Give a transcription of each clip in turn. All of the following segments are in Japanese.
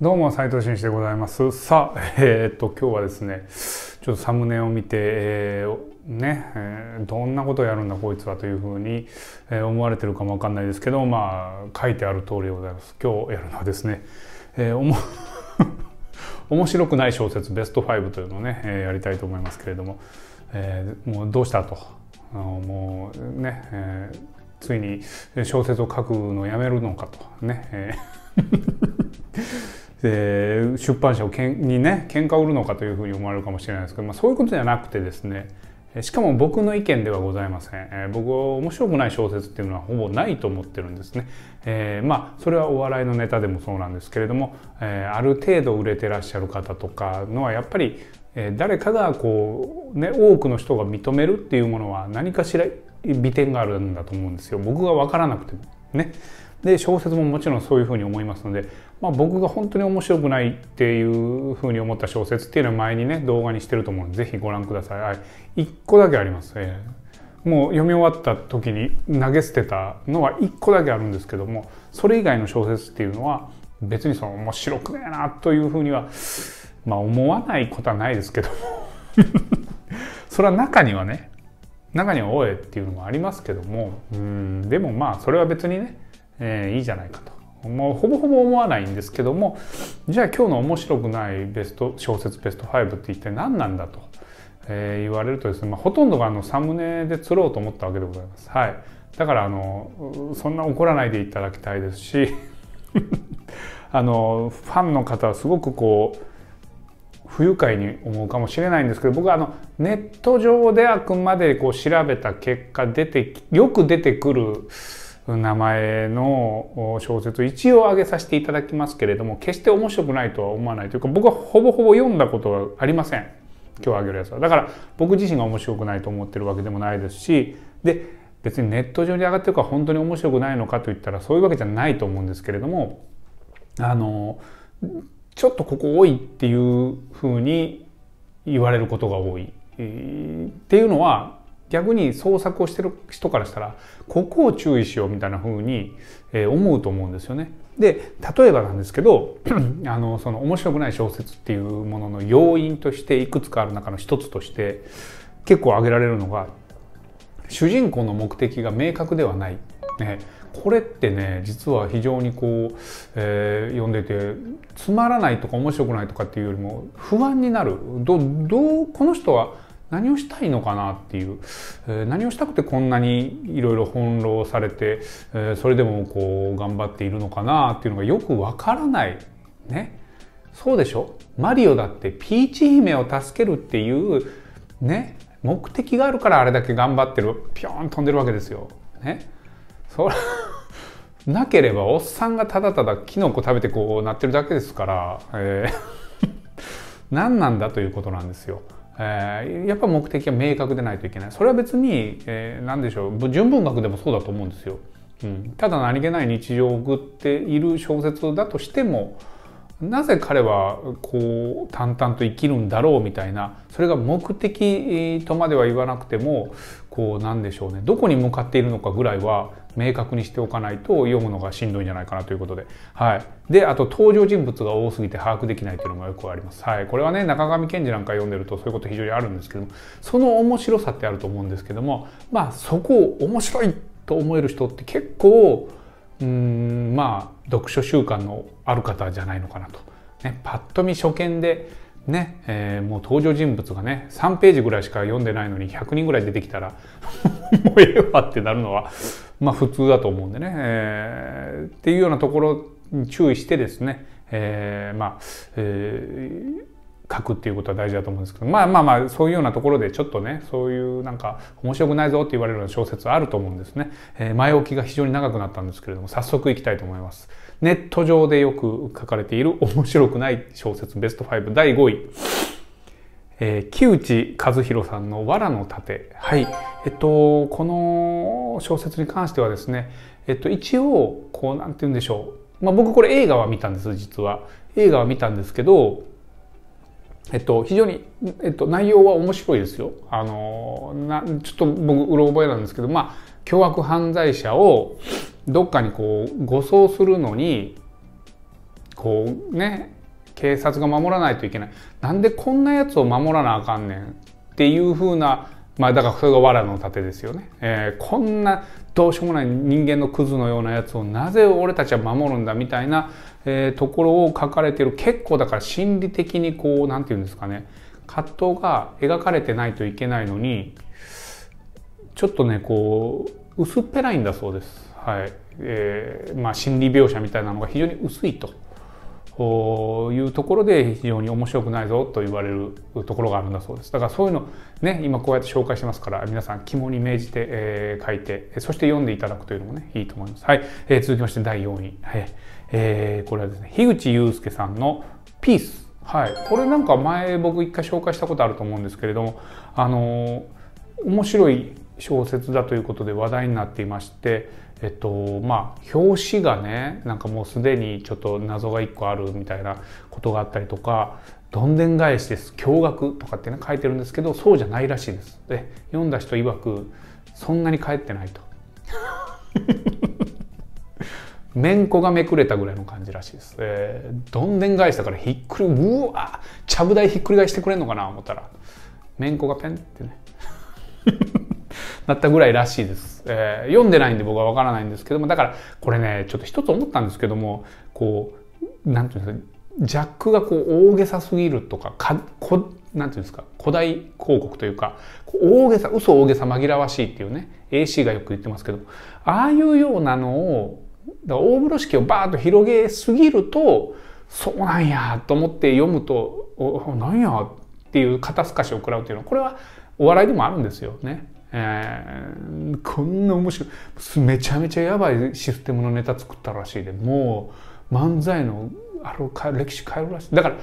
どうも斉藤俊でございますさあ えー、っと今日はですねちょっとサムネを見て、えー、ね、えー、どんなことをやるんだこいつはというふうに、え思われてるかもわかんないですけどまあ書いてある通りでございます今日やるのはですね、えー、おも 面白くない小説ベスト5というのをね、えー、やりたいと思いますけれども、えー、もうどうしたと。あのもうね、えー、ついに小説を書くのをやめるのかとね、えー、出版社をけんにね喧嘩を売るのかというふうに思われるかもしれないですけど、まあ、そういうことじゃなくてですねしかも僕の意見ではございません。えー、僕は面白くない小説っていうのはほぼないと思ってるんですね。えー、まあそれはお笑いのネタでもそうなんですけれども、えー、ある程度売れてらっしゃる方とかのはやっぱりえ誰かがこう、ね、多くの人が認めるっていうものは何かしら美点があるんだと思うんですよ僕が分からなくてもね。で小説ももちろんそういうふうに思いますので、まあ、僕が本当に面白くないっていうふうに思った小説っていうのは前にね動画にしてると思うので是非ご覧ください。はい、1個だけあります、えー、もう読み終わった時に投げ捨てたのは1個だけあるんですけどもそれ以外の小説っていうのは別にその面白くねえなというふうにはまあ思わないことはないですけど それは中にはね中には多いっていうのもありますけどもうんでもまあそれは別にね、えー、いいじゃないかともうほぼほぼ思わないんですけどもじゃあ今日の面白くないベスト小説ベスト5って一体何なんだと、えー、言われるとですね、まあ、ほとんどがあのサムネで釣ろうと思ったわけでございます。はい、だからあのそんな怒らないでいただきたいですし あのファンの方はすごくこう不愉快に思うかもしれないんですけど僕はあのネット上であくまでこう調べた結果出てよく出てくる名前の小説一応挙げさせていただきますけれども決して面白くないとは思わないというか僕はほぼほぼ読んだことはありません今日挙げるやつはだから僕自身が面白くないと思ってるわけでもないですしで別にネット上に上がってるから本当に面白くないのかといったらそういうわけじゃないと思うんですけれどもあのちょっとここ多いっていうふうに言われることが多い、えー、っていうのは逆に創作をしてる人からしたらここを注意しようみたいな風に、え思うと思うんですよね。で例えばなんですけど あのその面白くない小説っていうものの要因としていくつかある中の一つとして結構挙げられるのが主人公の目的が明確ではない、ね、これってね実は非常にこう、えー、読んでてつまらないとか面白くないとかっていうよりも不安になるどどうこの人は何をしたいのかなっていう、えー、何をしたくてこんなにいろいろ翻弄されて、えー、それでもこう頑張っているのかなっていうのがよくわからないねそうでしょマリオだってピーチ姫を助けるっていうね目的があるからあれだけ頑張ってるピョーン飛んでるわけですよ。ね、そなければおっさんがただただキノコ食べてこうなってるだけですから、えー 何なんだということなんですよ。えー、やっぱ目的は明確でないといけない。それは別に、えー、何でしょう、純文学でもそうだと思うんですよ。うん、ただ何気ない日常を送っている小説だとしても、なぜ彼はこう淡々と生きるんだろうみたいなそれが目的とまでは言わなくてもこうなんでしょうねどこに向かっているのかぐらいは明確にしておかないと読むのがしんどいんじゃないかなということではいであと登場人物が多すぎて把握できないというのもよくありますはいこれはね中上賢治なんか読んでるとそういうこと非常にあるんですけどもその面白さってあると思うんですけどもまあそこを面白いと思える人って結構うんまあ読書習慣のある方じゃないのかなと。ね、パッと見初見でね、えー、もう登場人物がね3ページぐらいしか読んでないのに100人ぐらい出てきたら もうええわってなるのはまあ普通だと思うんでね、えー、っていうようなところに注意してですね、えー、まあ、えー書くっていうことは大事だと思うんですけどまあまあまあそういうようなところでちょっとねそういうなんか面白くないぞって言われるような小説あると思うんですね、えー、前置きが非常に長くなったんですけれども早速いきたいと思いますネット上でよく書かれている面白くない小説ベスト5第5位えー、木内和弘さんの「藁の盾」はいえっとこの小説に関してはですね、えっと、一応こうなんて言うんでしょう、まあ、僕これ映画は見たんです実は映画は見たんですけどえっと、非常に、えっと、内容は面白いですよ。あの、な、ちょっと僕、うろ覚えなんですけど、まあ、凶悪犯罪者をどっかにこう、護送するのに、こうね、警察が守らないといけない。なんでこんなやつを守らなあかんねんっていうふうなまあだからそれが藁の盾ですよね、えー、こんなどうしようもない人間のクズのようなやつをなぜ俺たちは守るんだみたいな、えー、ところを書かれてる結構だから心理的にこう何て言うんですかね葛藤が描かれてないといけないのにちょっとねこう薄っぺらいんだそうです。はいえーまあ、心理描写みたいなのが非常に薄いと。いうところで非常に面白くないぞと言われるところがあるんだそうですだからそういうのね今こうやって紹介してますから皆さん肝に銘じて、えー、書いてそして読んでいただくというのもねいいと思いますはい、えー、続きまして第4位、はいえー、これはですね樋口雄介さんの「ピース」はいこれなんか前僕一回紹介したことあると思うんですけれどもあのー、面白い小説だということで話題になっていましてえっとまあ表紙がねなんかもうすでにちょっと謎が一個あるみたいなことがあったりとかどんでん返しです驚愕とかってね書いてるんですけどそうじゃないらしいですで読んだ人曰くそんなに帰ってないとめんこがめくれたぐらいの感じらしいです、えー、どんでん返しだからひっくりうわちゃぶ台ひっくり返してくれんのかな思ったらめんこがペンってねなったぐらいらしいです。えー、読んでないんで僕はわからないんですけども、だからこれね、ちょっと一つ思ったんですけども、こう、なんていうんですか、ジャックがこう大げさすぎるとか、かこなんていうんですか、古代広告というか、大げさ、嘘大げさ紛らわしいっていうね、AC がよく言ってますけど、ああいうようなのを、だ大風呂敷をバーッと広げすぎると、そうなんやと思って読むと、おなんやっていう肩透かしを食らうというのは、これはお笑いでもあるんですよね。えー、こんな面白いめちゃめちゃやばいシステムのネタ作ったらしいでもう漫才のあれ歴史変えるらしいだから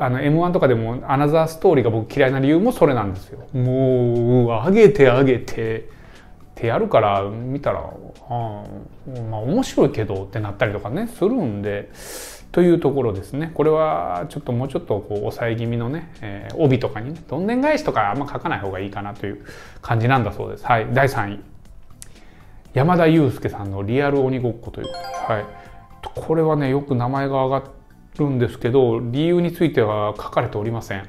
あの m 1とかでもアナザーストーリーが僕嫌いな理由もそれなんですよもう上げて上げてってやるから見たらん、まあ面白いけどってなったりとかねするんで。というところですね。これはちょっともうちょっとこう抑え気味のね、えー、帯とかにね、どんでん返しとかあんま書かない方がいいかなという感じなんだそうです。はい。第3位。山田裕介さんのリアル鬼ごっこということです。はい。これはね、よく名前が上がるんですけど、理由については書かれておりません。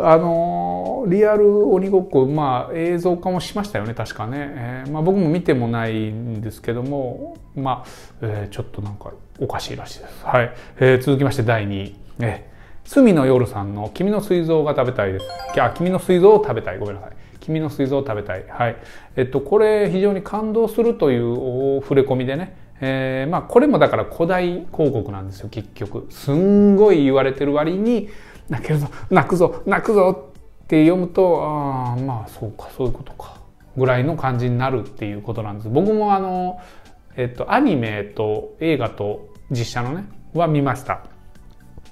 あのリアル鬼ごっこ、まあ、映像化もしましたよね確かね、えー、まあ、僕も見てもないんですけども、まあえー、ちょっとなんかおかしいらしいです、はいえー、続きまして第2位、えー、隅の夜さんの「君の膵臓が食べたい」ですあ君の膵臓を食べたいごめんなさい君の膵臓を食べたいはいえっとこれ非常に感動するという触れ込みでねえー、まあこれもだから古代広告なんですよ結局すんごい言われてる割に泣けるぞ泣くぞ泣くぞって読むとああまあそうかそういうことかぐらいの感じになるっていうことなんです僕もあのえっとアニメと映画と実写のねは見ました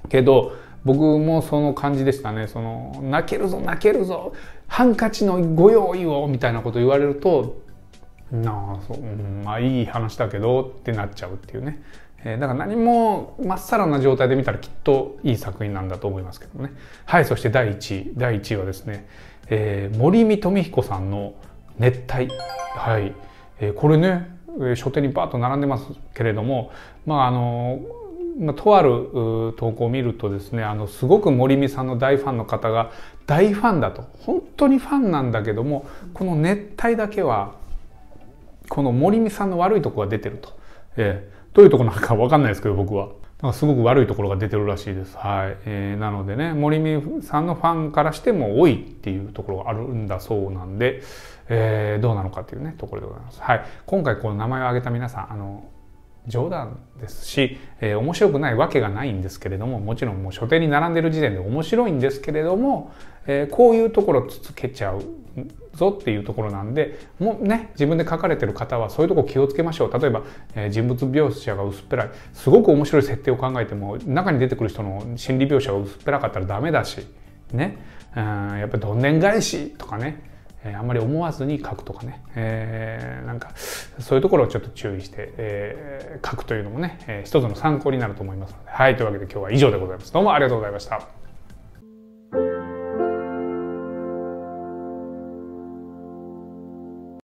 けど僕もその感じでしたねその泣けるぞ泣けるぞハンカチのご用意をみたいなこと言われるとなあそう、うん、まあいい話だけどってなっちゃうっていうねえだから何もまっさらな状態で見たらきっといい作品なんだと思いますけどね。はい、そして第1位。第1位はですね、えー、森見富彦さんの熱帯。はい。えー、これね、書店にバーッと並んでますけれども、まああのまあ、とある投稿を見るとですねあのすごく森美さんの大ファンの方が大ファンだと本当にファンなんだけどもこの熱帯だけはこの森美さんの悪いとこが出てると、えどういうとこなのかわかんないですけど、僕は。なんかすごく悪いところが出てるらしいです。はい。えー、なのでね、森美さんのファンからしても多いっていうところがあるんだそうなんで、えー、どうなのかっていうね、ところでございます。はい。今回この名前を挙げた皆さん、あの、冗談ですし、えー、面白くないわけがないんですけれどももちろんもう書店に並んでる時点で面白いんですけれども、えー、こういうところつつけちゃうぞっていうところなんでもうね自分で書かれてる方はそういうとこ気をつけましょう例えば、えー、人物描写が薄っぺらいすごく面白い設定を考えても中に出てくる人の心理描写が薄っぺらかったらダメだしねうんやっぱりどんねん返しとかねえー、あんまり思わずに書くとかね、えー、なんかそういうところをちょっと注意して、えー、書くというのもね、えー、一つの参考になると思いますので、はい、というわけで今日は以上でございます。どうもありがとうございました。